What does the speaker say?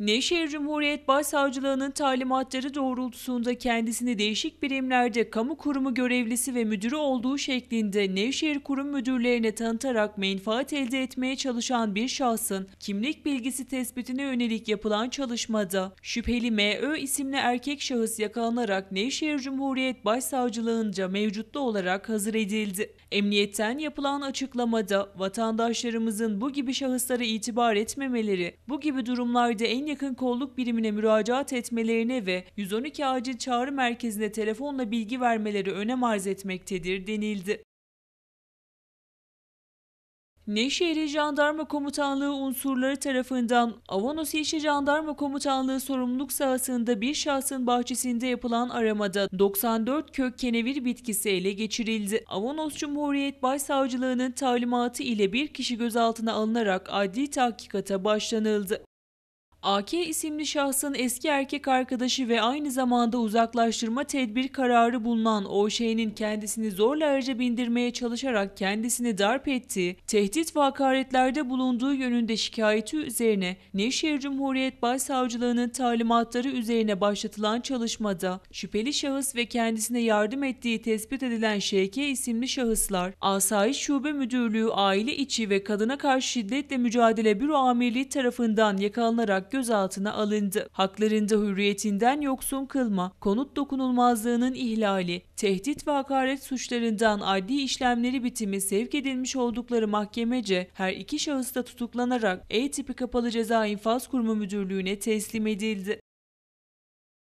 Nevşehir Cumhuriyet Başsavcılığı'nın talimatları doğrultusunda kendisini değişik birimlerde kamu kurumu görevlisi ve müdürü olduğu şeklinde Nevşehir kurum müdürlerine tanıtarak menfaat elde etmeye çalışan bir şahsın kimlik bilgisi tespitine yönelik yapılan çalışmada şüpheli M.Ö isimli erkek şahıs yakalanarak Nevşehir Cumhuriyet Başsavcılığı'nca mevcutlu olarak hazır edildi. Emniyetten yapılan açıklamada vatandaşlarımızın bu gibi şahıslara itibar etmemeleri, bu gibi durumlarda en yakın kolluk birimine müracaat etmelerine ve 112 acil çağrı merkezine telefonla bilgi vermeleri önem arz etmektedir denildi. Nevşehir Jandarma Komutanlığı unsurları tarafından Avanos İlçe Jandarma Komutanlığı sorumluluk sahasında bir şahsın bahçesinde yapılan aramada 94 kök kenevir bitkisi ele geçirildi. Avanos Cumhuriyet Başsavcılığı'nın talimatı ile bir kişi gözaltına alınarak adli tahkikata başlanıldı. AK isimli şahsın eski erkek arkadaşı ve aynı zamanda uzaklaştırma tedbir kararı bulunan OŞ'nin kendisini zorla araca bindirmeye çalışarak kendisini darp ettiği, tehdit ve hakaretlerde bulunduğu yönünde şikayeti üzerine Nevşehir Cumhuriyet Başsavcılığı'nın talimatları üzerine başlatılan çalışmada şüpheli şahıs ve kendisine yardım ettiği tespit edilen ŞK isimli şahıslar, Asayiş Şube Müdürlüğü Aile İçi ve Kadına Karşı Şiddetle Mücadele Büro Amirliği tarafından yakalanarak gözaltına alındı. Haklarında hürriyetinden yoksun kılma, konut dokunulmazlığının ihlali, tehdit ve hakaret suçlarından adli işlemleri bitimi sevk edilmiş oldukları mahkemece her iki şahıs da tutuklanarak E tipi kapalı ceza infaz kurumu müdürlüğüne teslim edildi.